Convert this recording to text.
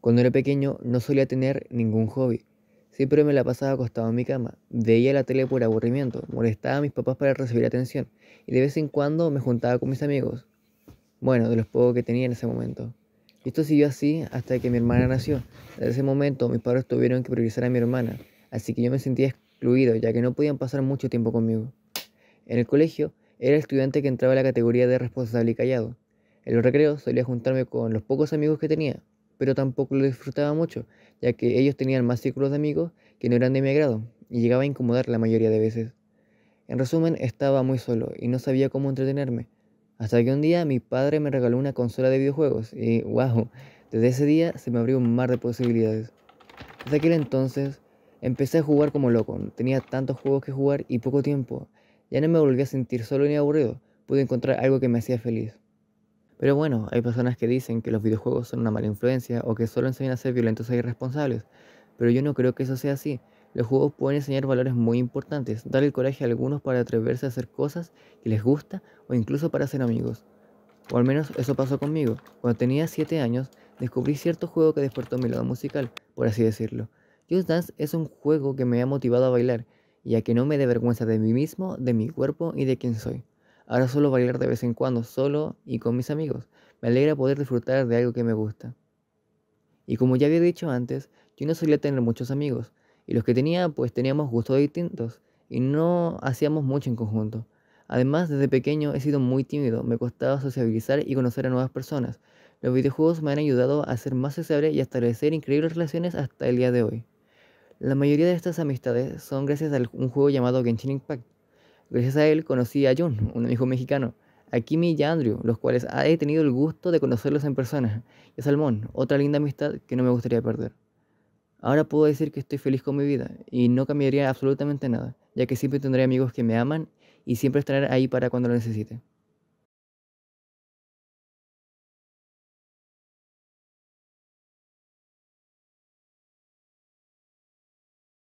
Cuando era pequeño no solía tener ningún hobby. Siempre me la pasaba acostado en mi cama, veía la tele por aburrimiento, molestaba a mis papás para recibir atención y de vez en cuando me juntaba con mis amigos. Bueno, de los pocos que tenía en ese momento. Esto siguió así hasta que mi hermana nació. Desde ese momento mis padres tuvieron que priorizar a mi hermana, así que yo me sentía excluido ya que no podían pasar mucho tiempo conmigo. En el colegio era el estudiante que entraba a la categoría de responsable y callado. En los recreos solía juntarme con los pocos amigos que tenía, pero tampoco lo disfrutaba mucho, ya que ellos tenían más círculos de amigos que no eran de mi agrado y llegaba a incomodar la mayoría de veces. En resumen, estaba muy solo y no sabía cómo entretenerme. Hasta que un día mi padre me regaló una consola de videojuegos y wow, desde ese día se me abrió un mar de posibilidades. Desde aquel entonces empecé a jugar como loco, tenía tantos juegos que jugar y poco tiempo. Ya no me volví a sentir solo ni aburrido, pude encontrar algo que me hacía feliz. Pero bueno, hay personas que dicen que los videojuegos son una mala influencia o que solo enseñan a ser violentos e irresponsables. Pero yo no creo que eso sea así. Los juegos pueden enseñar valores muy importantes, dar el coraje a algunos para atreverse a hacer cosas que les gusta o incluso para ser amigos. O al menos eso pasó conmigo. Cuando tenía 7 años, descubrí cierto juego que despertó mi lado musical, por así decirlo. Just Dance es un juego que me ha motivado a bailar, y a que no me dé vergüenza de mí mismo, de mi cuerpo y de quién soy. Ahora solo bailar de vez en cuando, solo y con mis amigos. Me alegra poder disfrutar de algo que me gusta. Y como ya había dicho antes, yo no solía tener muchos amigos, y los que tenía pues teníamos gustos distintos, y no hacíamos mucho en conjunto. Además, desde pequeño he sido muy tímido, me costaba sociabilizar y conocer a nuevas personas. Los videojuegos me han ayudado a ser más sociable y a establecer increíbles relaciones hasta el día de hoy. La mayoría de estas amistades son gracias a un juego llamado Genshin Impact, Gracias a él conocí a Jun, un amigo mexicano, a Kimi y a Andrew, los cuales he tenido el gusto de conocerlos en persona, y a Salmón, otra linda amistad que no me gustaría perder. Ahora puedo decir que estoy feliz con mi vida y no cambiaría absolutamente nada, ya que siempre tendré amigos que me aman y siempre estaré ahí para cuando lo necesite.